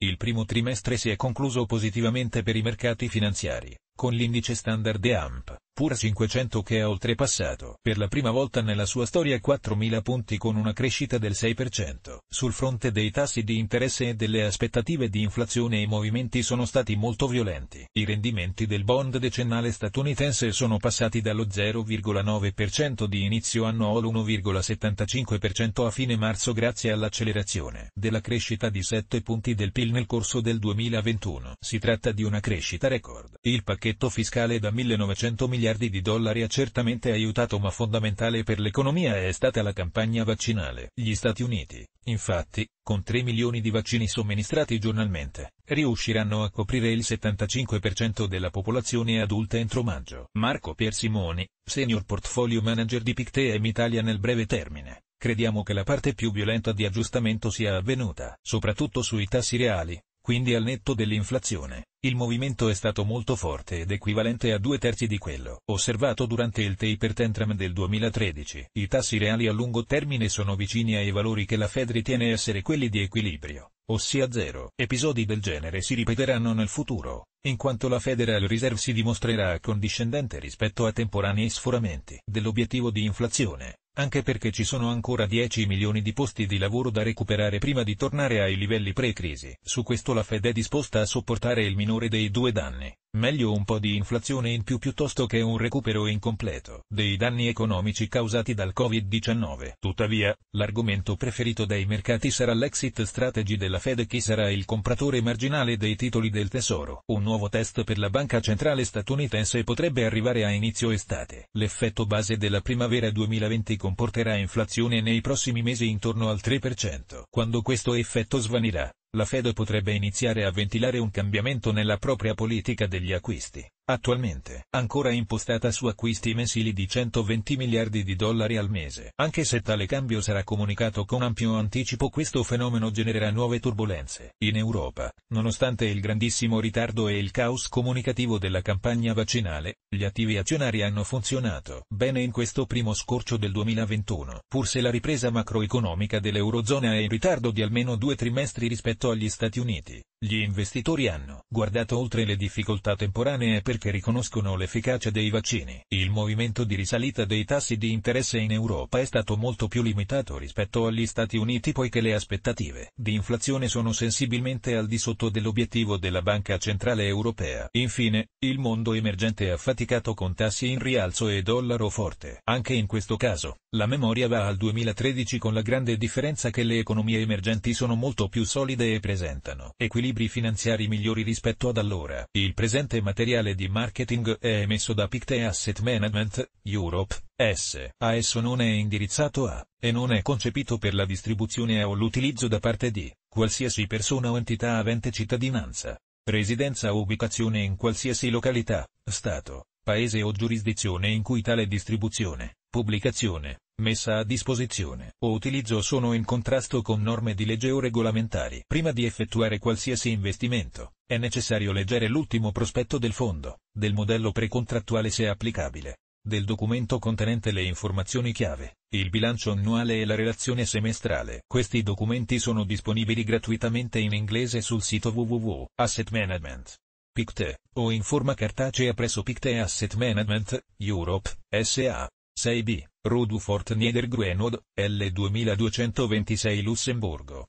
Il primo trimestre si è concluso positivamente per i mercati finanziari, con l'indice Standard Amp pur 500 che ha oltrepassato per la prima volta nella sua storia 4.000 punti con una crescita del 6%. Sul fronte dei tassi di interesse e delle aspettative di inflazione i movimenti sono stati molto violenti. I rendimenti del bond decennale statunitense sono passati dallo 0,9% di inizio anno all'1,75% a fine marzo grazie all'accelerazione della crescita di 7 punti del PIL nel corso del 2021. Si tratta di una crescita record. Il pacchetto fiscale da 1900 miliardi miliardi di dollari ha certamente aiutato ma fondamentale per l'economia è stata la campagna vaccinale. Gli Stati Uniti, infatti, con 3 milioni di vaccini somministrati giornalmente, riusciranno a coprire il 75% della popolazione adulta entro maggio. Marco Piersimoni, Senior Portfolio Manager di Picteem Italia nel breve termine. Crediamo che la parte più violenta di aggiustamento sia avvenuta, soprattutto sui tassi reali, quindi al netto dell'inflazione. Il movimento è stato molto forte ed equivalente a due terzi di quello osservato durante il taper tantrum del 2013. I tassi reali a lungo termine sono vicini ai valori che la Fed ritiene essere quelli di equilibrio, ossia zero. Episodi del genere si ripeteranno nel futuro, in quanto la Federal Reserve si dimostrerà accondiscendente rispetto a temporanei sforamenti dell'obiettivo di inflazione, anche perché ci sono ancora 10 milioni di posti di lavoro da recuperare prima di tornare ai livelli pre-crisi. Su questo la Fed è disposta a sopportare il minore dei due danni. Meglio un po' di inflazione in più piuttosto che un recupero incompleto dei danni economici causati dal Covid-19. Tuttavia, l'argomento preferito dai mercati sarà l'exit strategy della Fed e chi sarà il compratore marginale dei titoli del tesoro. Un nuovo test per la banca centrale statunitense potrebbe arrivare a inizio estate. L'effetto base della primavera 2020 comporterà inflazione nei prossimi mesi intorno al 3%. Quando questo effetto svanirà, la Fed potrebbe iniziare a ventilare un cambiamento nella propria politica degli acquisti attualmente ancora impostata su acquisti mensili di 120 miliardi di dollari al mese. Anche se tale cambio sarà comunicato con ampio anticipo questo fenomeno genererà nuove turbulenze. In Europa, nonostante il grandissimo ritardo e il caos comunicativo della campagna vaccinale, gli attivi azionari hanno funzionato bene in questo primo scorcio del 2021. Pur se la ripresa macroeconomica dell'Eurozona è in ritardo di almeno due trimestri rispetto agli Stati Uniti, gli investitori hanno guardato oltre le difficoltà temporanee per ricerche riconoscono l'efficacia dei vaccini. Il movimento di risalita dei tassi di interesse in Europa è stato molto più limitato rispetto agli Stati Uniti poiché le aspettative di inflazione sono sensibilmente al di sotto dell'obiettivo della Banca Centrale Europea. Infine, il mondo emergente ha faticato con tassi in rialzo e dollaro forte. Anche in questo caso, la memoria va al 2013 con la grande differenza che le economie emergenti sono molto più solide e presentano equilibri finanziari migliori rispetto ad allora. Il presente materiale di di marketing è emesso da Picte Asset Management, Europe, S. A esso non è indirizzato a, e non è concepito per la distribuzione o l'utilizzo da parte di, qualsiasi persona o entità avente cittadinanza, residenza o ubicazione in qualsiasi località, stato, paese o giurisdizione in cui tale distribuzione, pubblicazione, messa a disposizione o utilizzo sono in contrasto con norme di legge o regolamentari prima di effettuare qualsiasi investimento. È necessario leggere l'ultimo prospetto del fondo, del modello precontrattuale se applicabile, del documento contenente le informazioni chiave, il bilancio annuale e la relazione semestrale. Questi documenti sono disponibili gratuitamente in inglese sul sito www.assetmanagement.pict o in forma cartacea presso Pictet Asset Management, Europe, SA. 6B, Rudufort du Fort L2226 Lussemburgo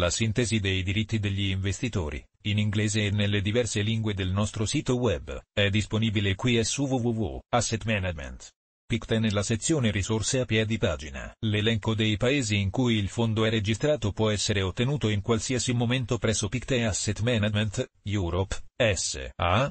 la sintesi dei diritti degli investitori, in inglese e nelle diverse lingue del nostro sito web, è disponibile qui su www.assetmanagement. nella sezione risorse a piedi pagina. L'elenco dei paesi in cui il fondo è registrato può essere ottenuto in qualsiasi momento presso Pictet Asset Management, Europe, S.A.,